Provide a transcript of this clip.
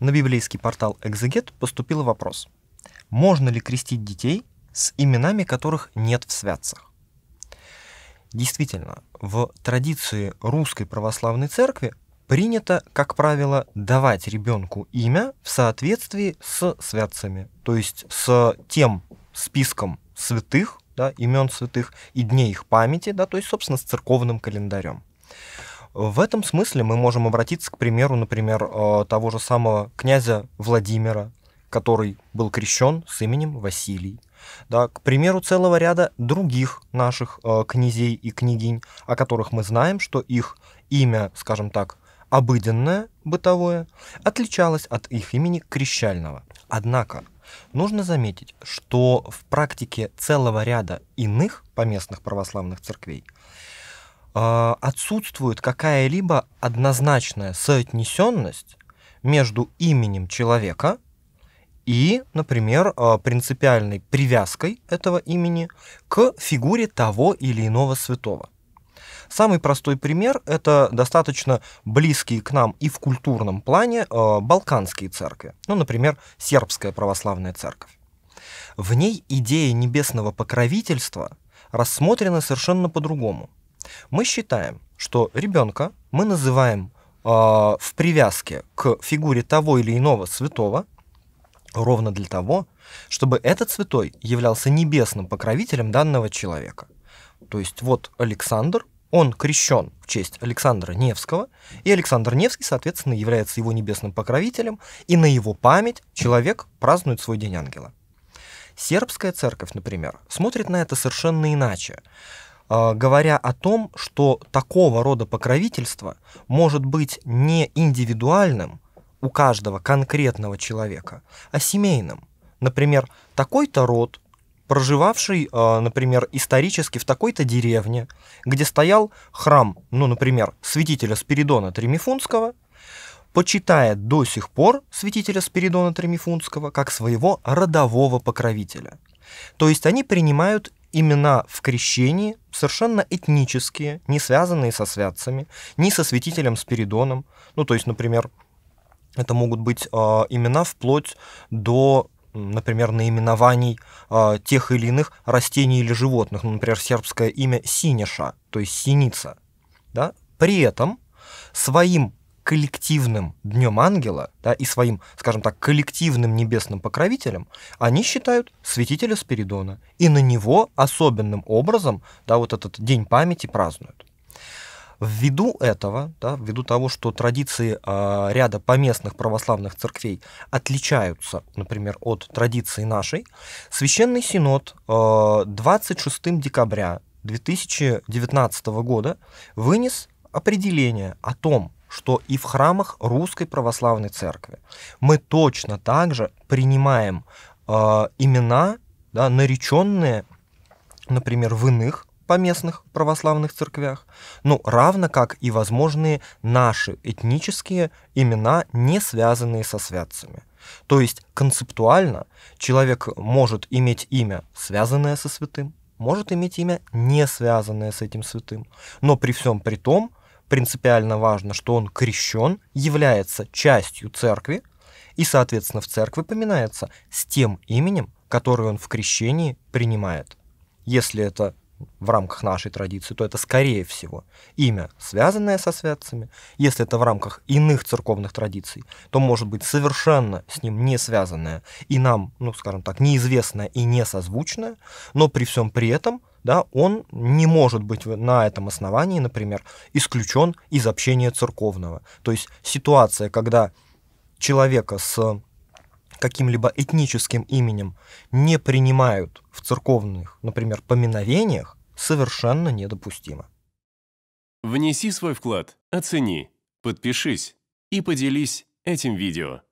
На библейский портал «Экзегет» поступил вопрос. Можно ли крестить детей с именами, которых нет в святцах? Действительно, в традиции русской православной церкви принято, как правило, давать ребенку имя в соответствии с святцами, то есть с тем списком святых, да, имен святых и дней их памяти, да, то есть, собственно, с церковным календарем. В этом смысле мы можем обратиться к примеру, например, э, того же самого князя Владимира, который был крещен с именем Василий. Да, к примеру, целого ряда других наших э, князей и княгинь, о которых мы знаем, что их имя, скажем так, обыденное, бытовое, отличалось от их имени крещального. Однако, нужно заметить, что в практике целого ряда иных поместных православных церквей Э, отсутствует какая-либо однозначная соотнесенность между именем человека и, например, э, принципиальной привязкой этого имени к фигуре того или иного святого. Самый простой пример – это достаточно близкие к нам и в культурном плане э, балканские церкви, ну, например, сербская православная церковь. В ней идея небесного покровительства рассмотрена совершенно по-другому. Мы считаем, что ребенка мы называем э, в привязке к фигуре того или иного святого ровно для того, чтобы этот святой являлся небесным покровителем данного человека. То есть вот Александр, он крещен в честь Александра Невского, и Александр Невский, соответственно, является его небесным покровителем, и на его память человек празднует свой День Ангела. Сербская церковь, например, смотрит на это совершенно иначе. А, говоря о том, что такого рода покровительство может быть не индивидуальным у каждого конкретного человека, а семейным. Например, такой-то род, проживавший, а, например, исторически в такой-то деревне, где стоял храм, ну, например, святителя Спиридона Тремифунского, почитает до сих пор святителя Спиридона Тремифунского как своего родового покровителя. То есть они принимают имена в крещении совершенно этнические, не связанные со святцами, не со святителем Спиридоном. Ну, то есть, например, это могут быть э, имена вплоть до например, наименований э, тех или иных растений или животных, ну, например, сербское имя синеша, то есть синица. Да? При этом своим коллективным Днем Ангела да, и своим, скажем так, коллективным небесным покровителем, они считают святителя Спиридона. И на него особенным образом да, вот этот День памяти празднуют. Ввиду этого, да, ввиду того, что традиции э, ряда поместных православных церквей отличаются, например, от традиции нашей, Священный Синод э, а, 26 декабря 2019 года вынес определение о том, что и в храмах Русской Православной Церкви мы точно так же принимаем э, имена, да, нареченные, например, в иных поместных православных церквях, ну, равно как и возможные наши этнические имена, не связанные со святцами. То есть концептуально человек может иметь имя, связанное со святым, может иметь имя, не связанное с этим святым, но при всем при том принципиально важно, что он крещен, является частью церкви, и, соответственно, в церкви поминается с тем именем, которое он в крещении принимает. Если это в рамках нашей традиции, то это, скорее всего, имя, связанное со святцами. Если это в рамках иных церковных традиций, то может быть совершенно с ним не связанное и нам, ну, скажем так, неизвестное и несозвучное, но при всем при этом да, он не может быть на этом основании, например, исключен из общения церковного. То есть ситуация, когда человека с каким-либо этническим именем не принимают в церковных, например, поминовениях, совершенно недопустимо. Внеси свой вклад, оцени, подпишись и поделись этим видео.